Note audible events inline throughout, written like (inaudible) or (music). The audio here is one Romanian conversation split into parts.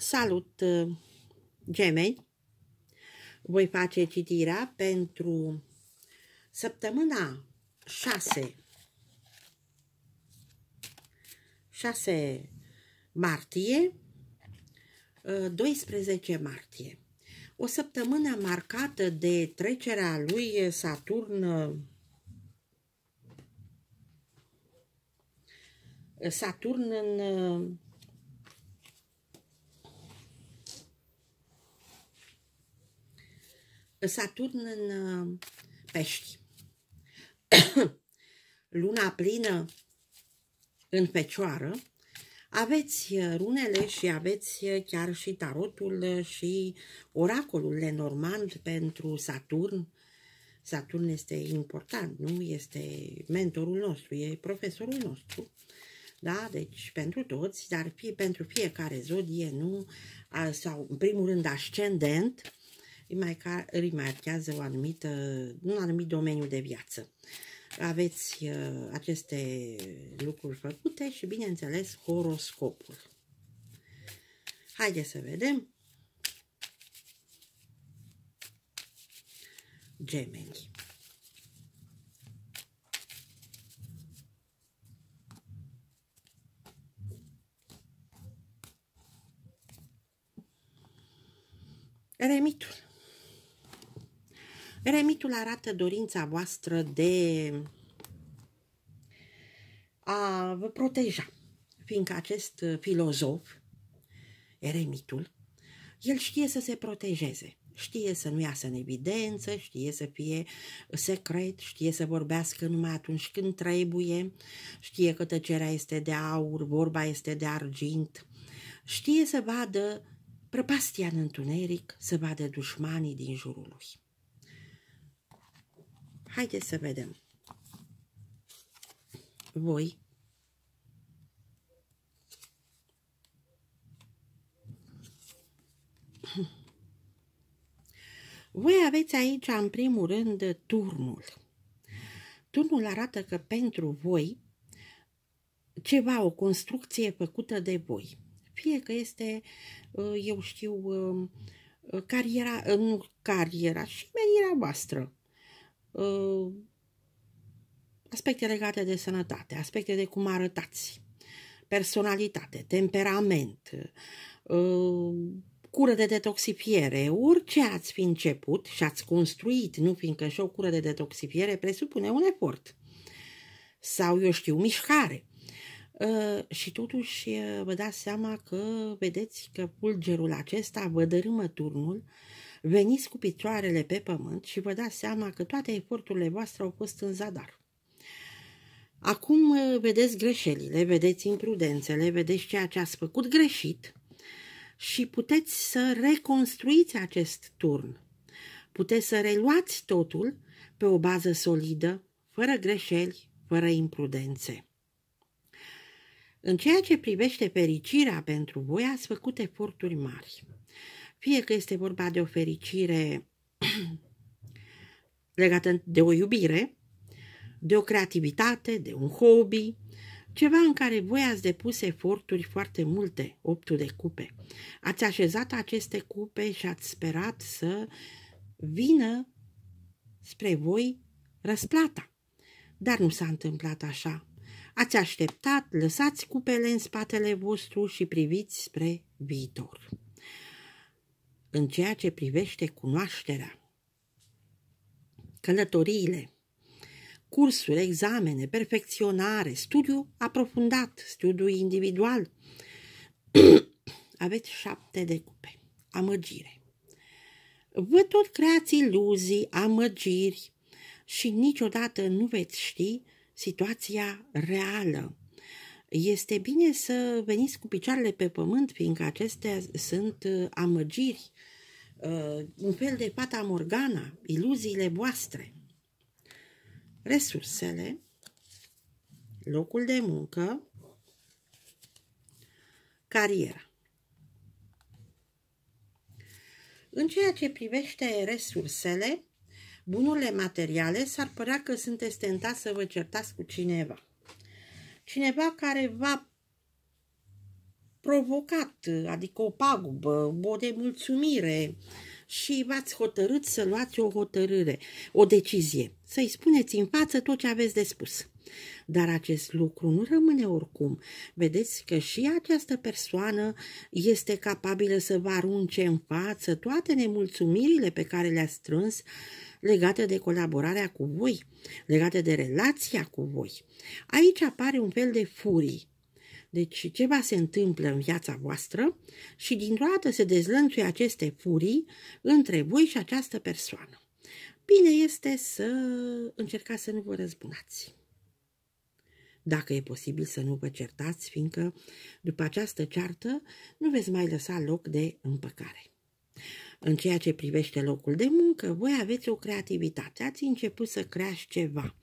Salut, uh, gemeni! Voi face citirea pentru săptămâna 6, 6 martie, 12 uh, martie. O săptămână marcată de trecerea lui Saturn uh, Saturn în Saturn în uh, pești. (coughs) Luna plină în fecioară. Aveți uh, runele și aveți uh, chiar și tarotul și oracolul Lenormand pentru Saturn. Saturn este important, nu? Este mentorul nostru, e profesorul nostru. Da? Deci pentru toți, dar fie pentru fiecare zodie, nu? Sau în primul rând ascendent, îi marchează o anumită, un anumit domeniu de viață. Aveți uh, aceste lucruri făcute și, bineînțeles, horoscopul. Haideți să vedem. Gemeni. Eremitul. Eremitul arată dorința voastră de a vă proteja, fiindcă acest filozof, eremitul, el știe să se protejeze, știe să nu iasă în evidență, știe să fie secret, știe să vorbească numai atunci când trebuie, știe că tăcerea este de aur, vorba este de argint, știe să vadă prăpastia în întuneric, să vadă dușmanii din jurul lui. Haideți să vedem. Voi Voi aveți aici, în primul rând, turnul. Turnul arată că pentru voi ceva, o construcție făcută de voi. Fie că este, eu știu, um, cariera, nu cariera, și menirea voastră uh, aspecte legate de sănătate, aspecte de cum arătați, personalitate, temperament, uh, cură de detoxifiere, orice ați fi început și ați construit, nu fiindcă și o cură de detoxifiere presupune un efort sau, eu știu, mișcare. Uh, și totuși uh, vă dați seama că vedeți că pulgerul acesta vă dărâmă turnul Veniți cu picioarele pe pământ și vă dați seama că toate eforturile voastre au fost în zadar. Acum uh, vedeți greșelile, vedeți imprudențele, vedeți ceea ce ați făcut greșit și puteți să reconstruiți acest turn. Puteți să reluați totul pe o bază solidă, fără greșeli, fără imprudențe. În ceea ce privește fericirea pentru voi, ați făcut eforturi mari fie că este vorba de o fericire (clears throat) legată de o iubire, de o creativitate, de un hobby, ceva în care voi ați depus eforturi foarte multe, optul de cupe. Ați așezat aceste cupe și ați sperat să vină spre voi răsplata. Dar nu s-a întâmplat așa. Ați așteptat, lăsați cupele în spatele vostru și priviți spre viitor în ceea ce privește cunoașterea, călătoriile, cursuri, examene, perfecționare, studiu aprofundat, studiu individual. (clears throat) Aveți șapte decupe. Amăgire. Vă tot creați iluzii, amăgiri și niciodată nu veți ști situația reală. Este bine să veniți cu picioarele pe pământ, fiindcă acestea sunt uh, amăgiri uh, un fel de pata morgana, iluziile voastre. Resursele, locul de muncă, cariera. În ceea ce privește resursele, bunurile materiale, s-ar părea că sunteți tentați să vă certați cu cineva. Cineva care va provocat, adică o pagubă, o nemulțumire și v-ați hotărât să luați o hotărâre, o decizie, să-i spuneți în față tot ce aveți de spus. Dar acest lucru nu rămâne oricum. Vedeți că și această persoană este capabilă să vă arunce în față toate nemulțumirile pe care le-a strâns legate de colaborarea cu voi, legate de relația cu voi. Aici apare un fel de furii deci ceva se întâmplă în viața voastră și din toată se dezlănțuie aceste furii între voi și această persoană. Bine este să încercați să nu vă răzbunați. Dacă e posibil să nu vă certați, fiindcă după această ceartă nu veți mai lăsa loc de împăcare. În ceea ce privește locul de muncă, voi aveți o creativitate, ați început să creați ceva.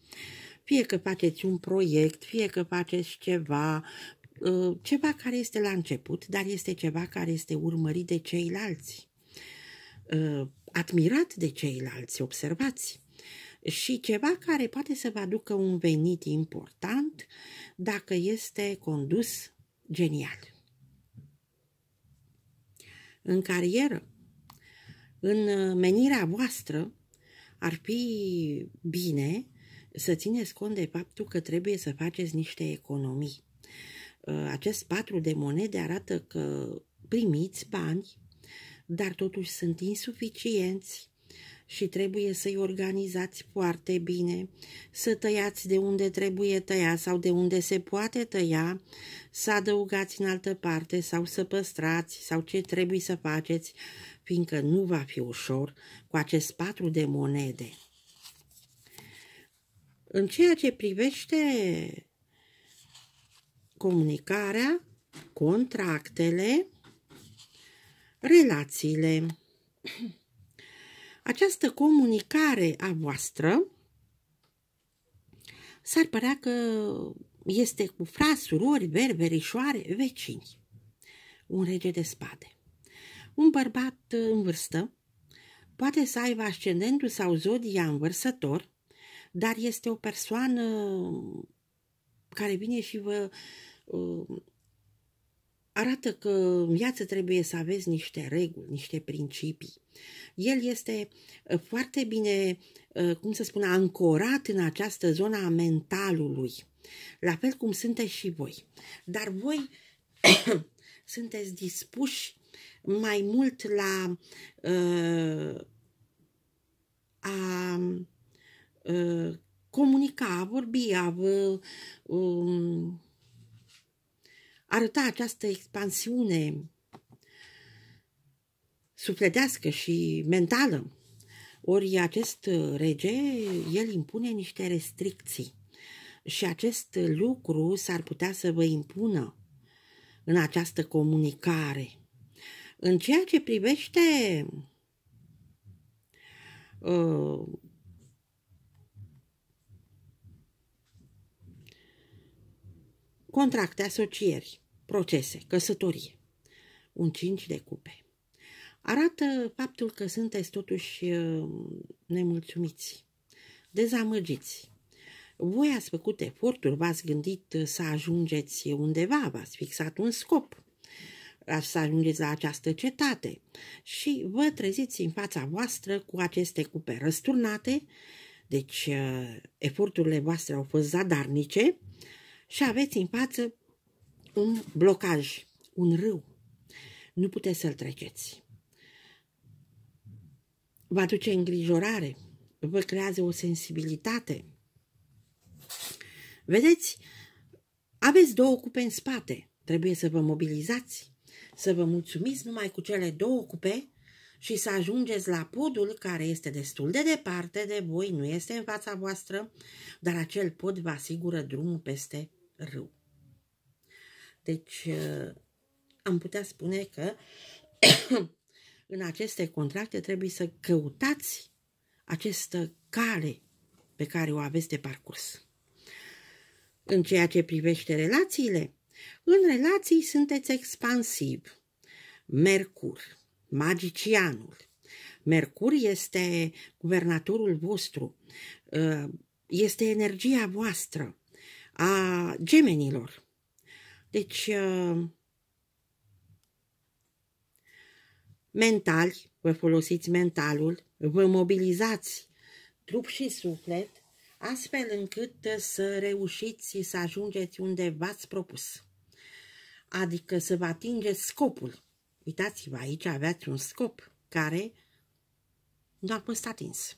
Fie că faceți un proiect, fie că faceți ceva, Uh, ceva care este la început, dar este ceva care este urmărit de ceilalți, uh, admirat de ceilalți, observați și ceva care poate să vă aducă un venit important dacă este condus genial. În carieră, în menirea voastră, ar fi bine să țineți cont de faptul că trebuie să faceți niște economii. Uh, acest patru de monede arată că primiți bani, dar totuși sunt insuficienți și trebuie să-i organizați foarte bine, să tăiați de unde trebuie tăia sau de unde se poate tăia, să adăugați în altă parte sau să păstrați sau ce trebuie să faceți, fiindcă nu va fi ușor cu acest patru de monede. În ceea ce privește comunicarea, contractele, relațiile. Această comunicare a voastră s-ar părea că este cu fras, surori, berberișoare, vecini. Un rege de spade. Un bărbat uh, în vârstă poate să aibă ascendentul sau zodia învărsător, dar este o persoană care vine și vă uh, arată că în viață trebuie să aveți niște reguli, niște principii. El este uh, foarte bine, uh, cum să spun, ancorat în această zonă a mentalului, la fel cum sunteți și voi. Dar voi (coughs) sunteți dispuși mai mult la uh, a uh, comunica, a vorbi, a vă, um, arăta această expansiune sufletească și mentală. Ori acest rege, el impune niște restricții și acest lucru s-ar putea să vă impună în această comunicare. În ceea ce privește uh, contracte, asocieri, procese, căsătorie. Un cinci de cupe. Arată faptul că sunteți totuși uh, nemulțumiți, dezamăgiți. Voi ați făcut eforturi, v-ați gândit uh, să ajungeți undeva, v-ați fixat un scop, să ajungeți la această cetate și vă treziți în fața voastră cu aceste cupe răsturnate, deci uh, eforturile voastre au fost zadarnice, și aveți în față un blocaj, un râu. Nu puteți să-l treceți. Vă aduce îngrijorare, vă creează o sensibilitate. Vedeți, aveți două cupe în spate. Trebuie să vă mobilizați, să vă mulțumiți numai cu cele două cupe și să ajungeți la podul care este destul de departe de voi, nu este în fața voastră, dar acel pod vă asigură drumul peste râu. Deci, uh, am putea spune că (coughs) în aceste contracte trebuie să căutați această cale pe care o aveți de parcurs. În ceea ce privește relațiile, în relații sunteți expansiv. Mercur, magicianul. Mercur este guvernatorul vostru, uh, este energia voastră, a gemenilor. Deci, ă, mentali, vă folosiți mentalul, vă mobilizați trup și suflet, astfel încât să reușiți să ajungeți unde v-ați propus. Adică să vă atingeți scopul. Uitați-vă, aici aveați un scop care nu a fost atins.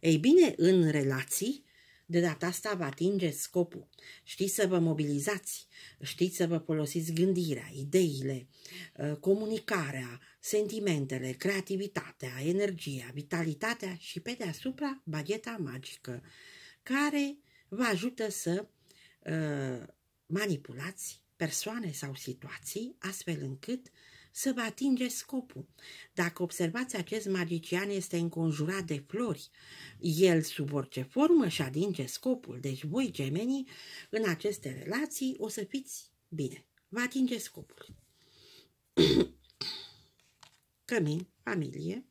Ei bine, în relații de data asta vă atingeți scopul. Știți să vă mobilizați, știți să vă folosiți gândirea, ideile, ă, comunicarea, sentimentele, creativitatea, energia, vitalitatea și pe deasupra bagheta magică, care vă ajută să uh, manipulați persoane sau situații astfel încât uh, să vă atinge scopul. Dacă observați, acest magician este înconjurat de flori. El, sub orice formă, își atinge scopul. Deci voi, gemenii, în aceste relații o să fiți bine. Vă atinge scopul. (coughs) Cămin, familie,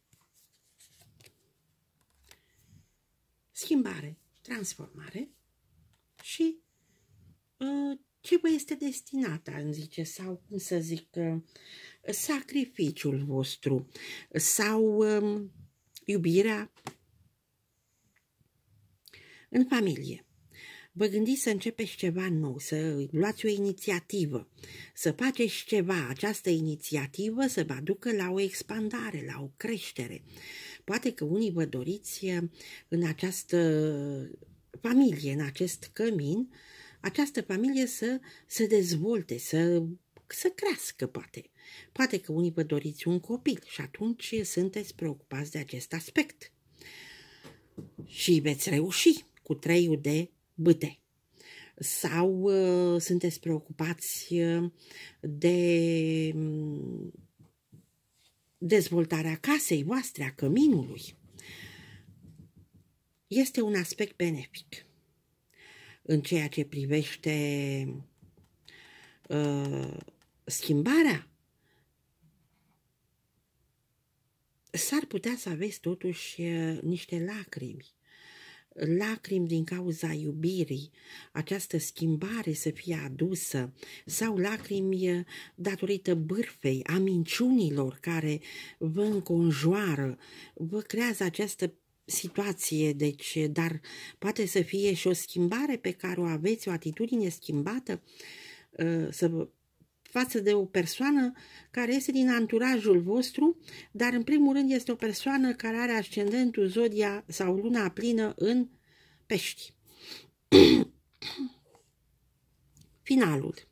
schimbare, transformare și uh, ce vă este destinat, am zice, sau, cum să zic, uh, sacrificiul vostru, sau um, iubirea în familie. Vă gândiți să începeți ceva nou, să luați o inițiativă, să faceți ceva. Această inițiativă să vă aducă la o expandare, la o creștere. Poate că unii vă doriți uh, în această uh, familie, în acest cămin, uh, această familie să se dezvolte, să, să crească, poate. Poate că unii vă doriți un copil și atunci sunteți preocupați de acest aspect. Și veți reuși cu treiul de băte. Sau uh, sunteți preocupați uh, de mm, dezvoltarea casei voastre, a căminului. Este un aspect benefic în ceea ce privește uh, schimbarea, s-ar putea să aveți totuși uh, niște lacrimi. Lacrimi din cauza iubirii, această schimbare să fie adusă, sau lacrimi uh, datorită bârfei, a minciunilor care vă înconjoară, vă creează această situație, deci, dar poate să fie și o schimbare pe care o aveți, o atitudine schimbată uh, să, față de o persoană care este din anturajul vostru, dar în primul rând este o persoană care are ascendentul, zodia sau luna plină în pești. (clears throat) Finalul.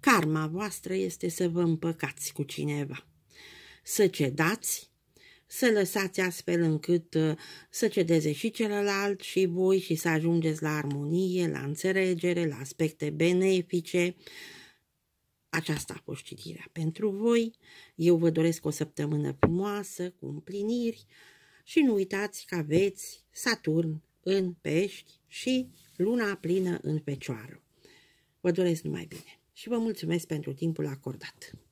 Karma voastră este să vă împăcați cu cineva, să cedați să lăsați astfel încât uh, să cedeze și celălalt și voi și să ajungeți la armonie, la înțelegere, la aspecte benefice. Aceasta a fost citirea pentru voi. Eu vă doresc o săptămână frumoasă, cu împliniri și nu uitați că aveți Saturn în pești și luna plină în fecioară. Vă doresc numai bine și vă mulțumesc pentru timpul acordat.